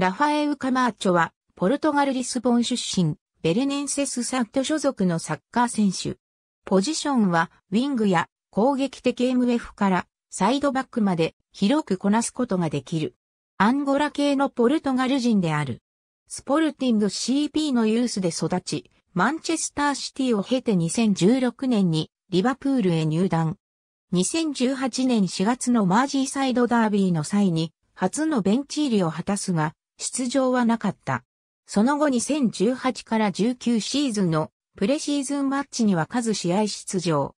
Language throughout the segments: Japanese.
ラファエウ・カマーチョは、ポルトガル・リスボン出身、ベルネンセス・サット所属のサッカー選手。ポジションは、ウィングや攻撃的 MF からサイドバックまで広くこなすことができる。アンゴラ系のポルトガル人である。スポルティング CP のユースで育ち、マンチェスターシティを経て2016年にリバプールへ入団。2018年4月のマージーサイドダービーの際に初のベンチ入りを果たすが、出場はなかった。その後2018から19シーズンのプレシーズンマッチには数試合出場。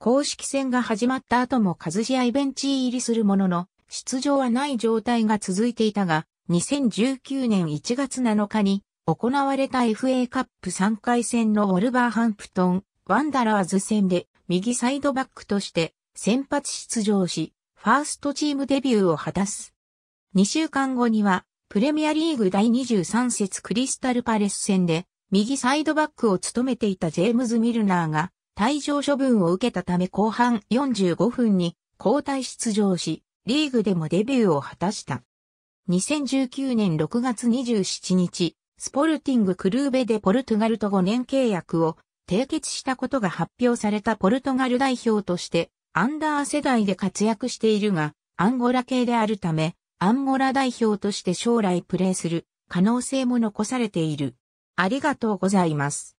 公式戦が始まった後も数試合ベンチ入りするものの、出場はない状態が続いていたが、2019年1月7日に行われた FA カップ3回戦のオルバーハンプトン、ワンダラーズ戦で右サイドバックとして先発出場し、ファーストチームデビューを果たす。2週間後にはプレミアリーグ第23節クリスタルパレス戦で、右サイドバックを務めていたジェームズ・ミルナーが、退場処分を受けたため後半45分に交代出場し、リーグでもデビューを果たした。2019年6月27日、スポルティングクルーベでポルトガルと5年契約を締結したことが発表されたポルトガル代表として、アンダー世代で活躍しているが、アンゴラ系であるため、アンゴラ代表として将来プレーする可能性も残されている。ありがとうございます。